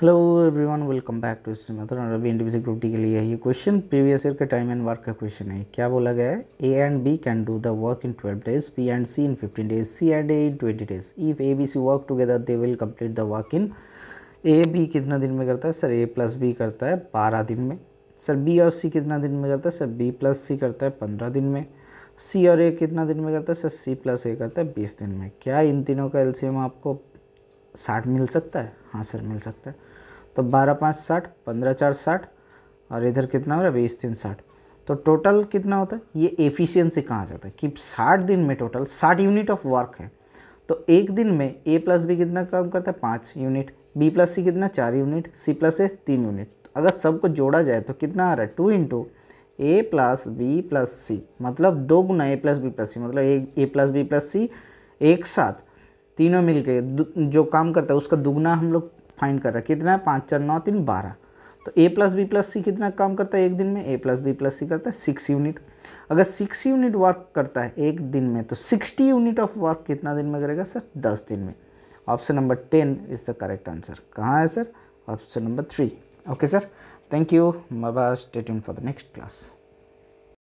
hello everyone welcome back to मतलब अभी individual group D के लिए ये क्वेश्चन प्रीवियस ईयर का टाइम एंड वर्क का क्वेश्चन है क्या बोला गया है A and B can do the work in twelve days B and C in fifteen days C and A in twenty days if A B C work together they will complete the work in A B कितना दिन में करता है sir ए plus B करता है बारह दिन में सर बी और सी कितना दिन में करता है सर बी प्लस सी करता है पंद्रह दिन में सी और ए कितना दिन में करता है सर सी प्लस ए करता है बीस दिन में क्या इन तीनों का एल्सीयम आपको साठ मिल सकता है हाँ सर मिल सकता है तो बारह पाँच साठ पंद्रह चार साठ और इधर कितना हो रहा है बीस तीन साठ तो टोटल कितना होता है ये एफिशिएंसी कहाँ जाता है कि साठ दिन में टोटल साठ यूनिट ऑफ वर्क है तो एक दिन में ए प्लस बी कितना काम करता है पाँच यूनिट बी प्लस सी कितना चार यूनिट सी प्लस ए तीन यूनिट तो अगर सबको जोड़ा जाए तो कितना आ रहा है two into A plus B plus C मतलब दो गुना A plus B plus C मतलब A A plus B plus C एक साथ तीनों मिल के जो काम करता है उसका दुगना हम लोग फाइंड कर रहे हैं कितना है पाँच चार नौ तीन बारह तो A plus B plus C कितना काम करता है एक दिन में A plus B plus C करता है सिक्स यूनिट अगर सिक्स यूनिट वर्क करता है एक दिन में तो सिक्सटी यूनिट ऑफ वर्क कितना दिन में करेगा सर दस दिन में option number ten is the correct answer कहाँ है sir option number three okay sir thank you मैं bye stay for the next class